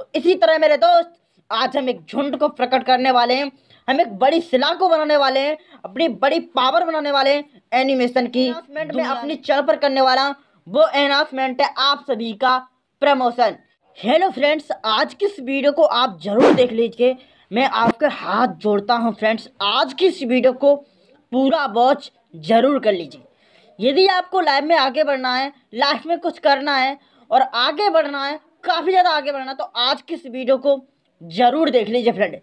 तो इसी तरह मेरे दोस्त आज हम एक झुंड को प्रकट करने वाले हैं हम एक बड़ी सिला को बनाने वाले हैं अपनी बड़ी पावर बनाने वाले हैं एनिमेशन की में अपनी चल पर करने वाला वो एनाउंसमेंट है आप सभी का प्रमोशन हेलो फ्रेंड्स आज की इस वीडियो को आप ज़रूर देख लीजिए मैं आपके हाथ जोड़ता हूँ फ्रेंड्स आज की इस वीडियो को पूरा वॉच ज़रूर कर लीजिए यदि आपको लाइफ में आगे बढ़ना है लाइफ में कुछ करना है और आगे बढ़ना है काफ़ी ज़्यादा आगे बढ़ना तो आज किस वीडियो को ज़रूर देख लीजिए फ्रेंड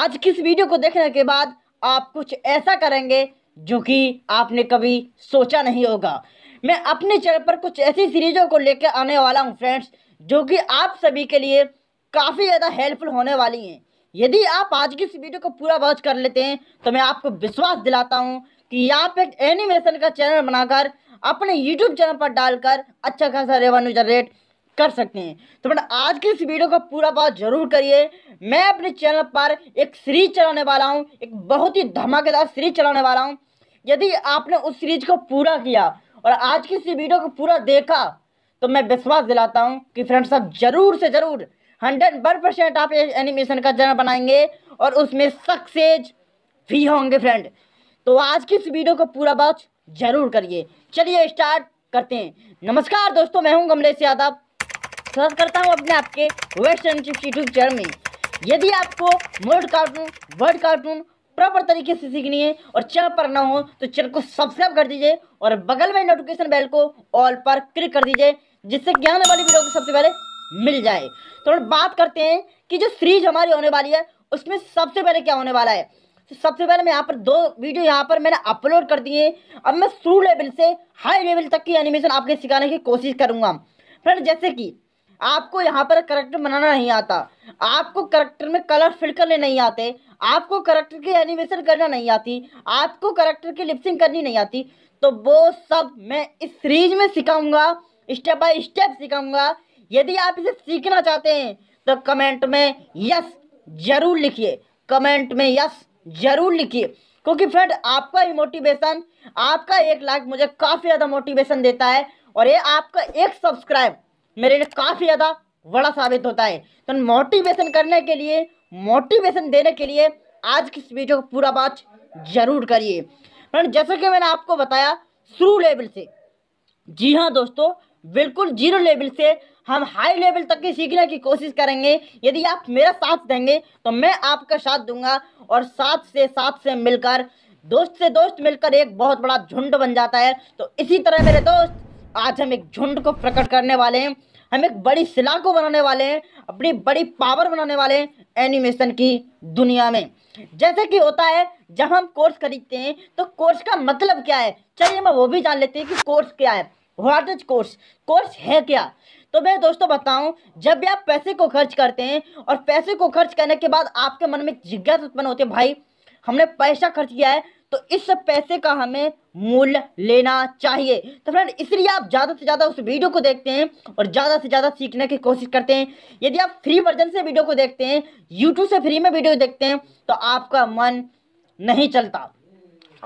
आज किस वीडियो को देखने के बाद आप कुछ ऐसा करेंगे जो कि आपने कभी सोचा नहीं होगा मैं अपने चैनल पर कुछ ऐसी सीरीज़ों को लेकर आने वाला हूँ फ्रेंड्स जो कि आप सभी के लिए काफ़ी ज़्यादा हेल्पफुल होने वाली हैं यदि आप आज की इस वीडियो को पूरा वॉच कर लेते हैं तो मैं आपको विश्वास दिलाता हूँ कि आप एक एनिमेशन का चैनल बनाकर अपने यूट्यूब चैनल पर डालकर अच्छा खासा रेवेन्यू जनरेट कर सकते हैं तो फ्रेंड आज की इस वीडियो का पूरा बात जरूर करिए मैं अपने चैनल पर एक सीरीज चलाने वाला हूँ एक बहुत ही धमाकेदार सीरीज चलाने वाला हूँ यदि आपने उस सीरीज को पूरा किया और आज की इस वीडियो को पूरा देखा तो मैं विश्वास दिलाता हूँ कि फ्रेंड्स आप जरूर से ज़रूर हंड्रेड वन परसेंट आप एनिमेशन का चैनल बनाएंगे और उसमें सक्सेज भी होंगे फ्रेंड तो आज की इस वीडियो को पूरा बात जरूर करिए चलिए स्टार्ट करते हैं नमस्कार दोस्तों मैं हूँ कमलेश यादव स्वागत करता हूँ अपने आपके वेस्ट चिप्स यूट्यूब चैनल में यदि आपको मोड कार्टून वर्ड कार्टून प्रॉपर तरीके से सीखनी है और चैनल पर ना हो तो चैनल को सब्सक्राइब कर दीजिए और बगल में नोटिफिकेशन बेल को ऑल पर क्लिक कर दीजिए जिससे ज्ञान वाली वीडियो को सबसे पहले मिल जाए तो बात करते हैं कि जो सीरीज हमारी होने वाली है उसमें सबसे पहले क्या होने वाला है तो सबसे पहले मैं यहाँ पर दो वीडियो यहाँ पर मैंने अपलोड कर दिए अब मैं शुरू लेवल से हाई लेवल तक की एनिमेशन आपके सिखाने की कोशिश करूँगा फ्रेंड जैसे कि आपको यहाँ पर करेक्टर बनाना नहीं आता आपको करेक्टर में कलर फिल करने नहीं आते आपको करेक्टर की एनिमेशन करना नहीं आती आपको करेक्टर की लिपसिंग करनी नहीं आती तो वो सब मैं इस सीरीज में सिखाऊंगा स्टेप बाय स्टेप सिखाऊंगा यदि आप इसे सीखना चाहते हैं तो कमेंट में यस ज़रूर लिखिए कमेंट में यस ज़रूर लिखिए क्योंकि फ्रेंड आपका ही मोटिवेशन आपका एक लाइक मुझे काफ़ी ज़्यादा मोटिवेशन देता है और ये आपका एक सब्सक्राइब मेरे लिए काफ़ी ज़्यादा बड़ा साबित होता है तो मोटिवेशन करने के लिए मोटिवेशन देने के लिए आज की इस वीडियो को पूरा बात जरूर करिए फ्रेंड जैसे कि मैंने आपको बताया शुरू लेवल से जी हाँ दोस्तों बिल्कुल जीरो लेवल से हम हाई लेवल तक की सीखने की कोशिश करेंगे यदि आप मेरा साथ देंगे तो मैं आपका साथ दूंगा और साथ से साथ से मिलकर दोस्त से दोस्त मिलकर एक बहुत बड़ा झुंड बन जाता है तो इसी तरह मेरे दोस्त आज हम एक झुंड को प्रकट करने वाले हैं हम एक बड़ी सिला को बनाने वाले हैं अपनी बड़ी पावर बनाने वाले हैं एनिमेशन की दुनिया में जैसे कि होता है जब हम कोर्स खरीदते हैं तो कोर्स का मतलब क्या है चलिए हम वो भी जान लेते हैं कि कोर्स क्या है व्हाट इज कोर्स कोर्स है क्या तो मैं दोस्तों बताऊं जब भी आप पैसे को खर्च करते हैं और पैसे को खर्च करने के बाद आपके मन में जिज्ञासा उत्पन्न होती है भाई हमने पैसा खर्च किया है तो इस पैसे का हमें मूल्य लेना चाहिए तो फ्रेंड इसलिए आप ज़्यादा से ज़्यादा उस वीडियो को देखते हैं और ज़्यादा से ज़्यादा सीखने की कोशिश करते हैं यदि आप फ्री वर्जन से वीडियो को देखते हैं यूट्यूब से फ्री में वीडियो देखते हैं तो आपका मन नहीं चलता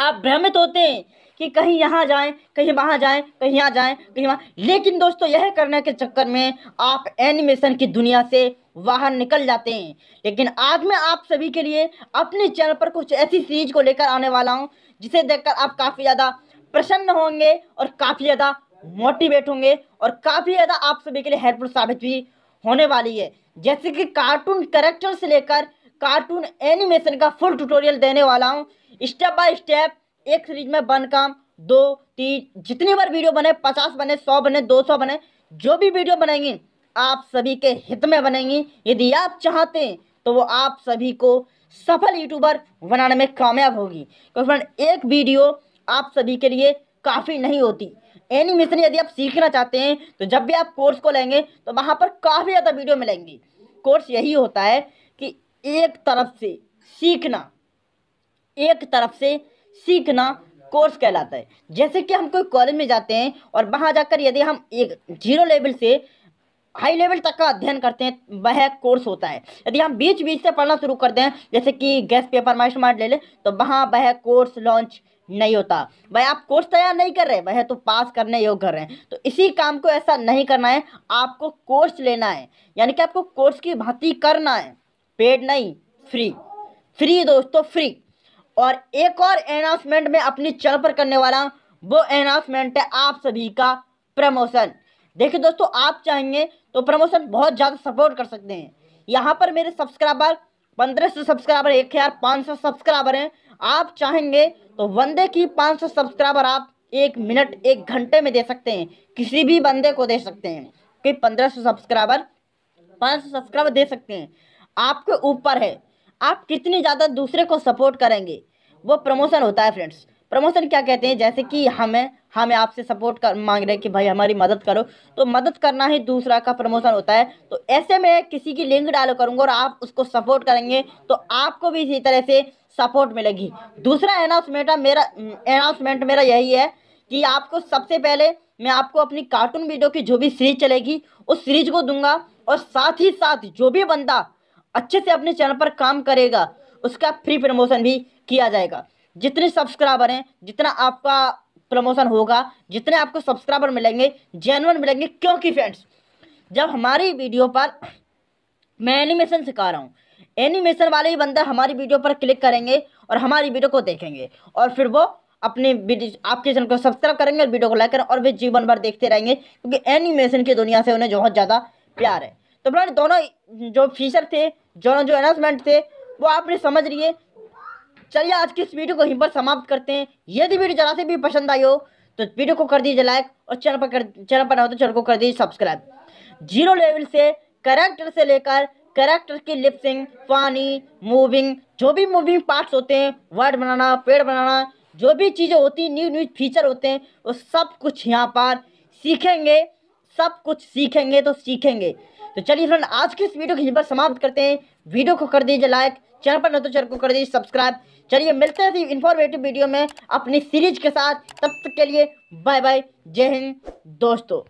आप भ्रमित होते हैं कि कहीं यहाँ जाएं कहीं वहाँ जाएं कहीं यहाँ जाएं कहीं वहाँ लेकिन दोस्तों यह करने के चक्कर में आप एनिमेशन की दुनिया से बाहर निकल जाते हैं लेकिन आज मैं आप सभी के लिए अपने चैनल पर कुछ ऐसी सीरीज को लेकर आने वाला हूँ जिसे देखकर आप काफ़ी ज़्यादा प्रसन्न होंगे और काफ़ी ज़्यादा मोटिवेट होंगे और काफ़ी ज़्यादा आप सभी के लिए हेल्पफुल साबित भी होने वाली है जैसे कि कार्टून करेक्टर से लेकर कार्टून एनिमेशन का फुल ट्यूटोरियल देने वाला हूँ स्टेप बाय स्टेप एक सीरीज में बन काम दो तीन जितनी बार वीडियो बने पचास बने सौ बने दो सौ बने जो भी वीडियो बनेंगी आप सभी के हित में बनेंगी यदि आप चाहते हैं तो वो आप सभी को सफल यूट्यूबर बनाने में कामयाब होगी क्योंकि तो फ्रेंड एक वीडियो आप सभी के लिए काफ़ी नहीं होती एनिमेशन यदि आप सीखना चाहते हैं तो जब भी आप कोर्स को लेंगे तो वहाँ पर काफ़ी ज़्यादा वीडियो मिलेंगी कोर्स यही होता है कि एक तरफ से सीखना एक तरफ से सीखना कोर्स कहलाता है जैसे कि हम कोई कॉलेज में जाते हैं और वहाँ जाकर यदि हम एक जीरो लेवल से हाई लेवल तक का अध्ययन करते हैं वह कोर्स होता है यदि हम बीच बीच से पढ़ना शुरू कर दें जैसे कि गैस पेपर मास्टर मार्ट ले लें तो वहाँ वह कोर्स लॉन्च नहीं होता वह आप कोर्स तैयार नहीं कर रहे वह तो पास करने योग कर रहे हैं तो इसी काम को ऐसा नहीं करना है आपको कोर्स लेना है यानी कि आपको कोर्स की भांति करना है पेड नहीं फ्री फ्री दोस्तों फ्री और एक और अनाउंसमेंट में अपनी चल पर करने वाला वो अनाउंसमेंट है आप सभी का प्रमोशन देखिए दोस्तों आप चाहेंगे तो प्रमोशन बहुत ज़्यादा सपोर्ट कर सकते हैं यहाँ पर मेरे सब्सक्राइबर पंद्रह सौ सब्सक्राइबर एक हज़ार पाँच सौ सब्सक्राइबर हैं आप चाहेंगे तो वंदे की पाँच सौ सब्सक्राइबर आप एक मिनट एक घंटे में दे सकते हैं किसी भी बंदे को दे सकते हैं कि पंद्रह सौ सब्सक्राइबर पाँच सौ सब्सक्राइबर दे सकते हैं आपके ऊपर है आप कितनी ज़्यादा दूसरे को सपोर्ट करेंगे वो प्रमोशन होता है फ्रेंड्स प्रमोशन क्या कहते हैं जैसे कि हमें हमें आपसे सपोर्ट कर मांग रहे हैं कि भाई हमारी मदद करो तो मदद करना ही दूसरा का प्रमोशन होता है तो ऐसे में किसी की लिंक डालो करूँगा और आप उसको सपोर्ट करेंगे तो आपको भी इसी तरह से सपोर्ट मिलेगी दूसरा अनाउंसमेंट मेरा अनाउंसमेंट मेरा यही है कि आपको सबसे पहले मैं आपको अपनी कार्टून वीडियो की जो भी सीरीज चलेगी उस सीरीज को दूंगा और साथ ही साथ जो भी बंदा अच्छे से अपने चैनल पर काम करेगा उसका फ्री प्रमोशन भी किया जाएगा जितने सब्सक्राइबर हैं जितना आपका प्रमोशन होगा जितने आपको सब्सक्राइबर मिलेंगे जेनवन मिलेंगे क्योंकि फ्रेंड्स जब हमारी वीडियो पर मैं एनिमेशन सिखा रहा हूँ एनिमेशन वाले ही बंदा हमारी वीडियो पर क्लिक करेंगे और हमारी वीडियो को देखेंगे और फिर वो अपने आपके चैनल को सब्सक्राइब करेंगे और वीडियो को लाइक करें और वे जीवन भर देखते रहेंगे क्योंकि एनिमेशन की दुनिया से उन्हें बहुत ज़्यादा प्यार है तो फ्रेंड दोनों जो फीचर थे दोनों जो अनाउंसमेंट थे वो आपने समझ लिए चलिए आज की इस वीडियो को यहीं पर समाप्त करते हैं यदि वीडियो जरा से भी पसंद आई हो तो वीडियो को कर दीजिए लाइक और चैनल पर कर चैनल पर हो तो चैनल को कर दीजिए सब्सक्राइब जीरो लेवल से करेक्टर से लेकर करेक्टर की लिपसिंग पानी मूविंग जो भी मूविंग पार्ट्स होते हैं वर्ड बनाना पेड़ बनाना जो भी चीज़ें होती हैं न्यू न्यू फीचर होते हैं वो सब कुछ यहाँ पर सीखेंगे सब कुछ सीखेंगे तो सीखेंगे तो चलिए फ्रेंड आज की इस वीडियो को यहीं पर समाप्त करते हैं वीडियो को कर दीजिए लाइक चैनल पर न तो चैनल को कर दीजिए सब्सक्राइब चलिए मिलते हैं इन्फॉर्मेटिव वीडियो में अपनी सीरीज के साथ तब तक के लिए बाय बाय जय हिंद दोस्तों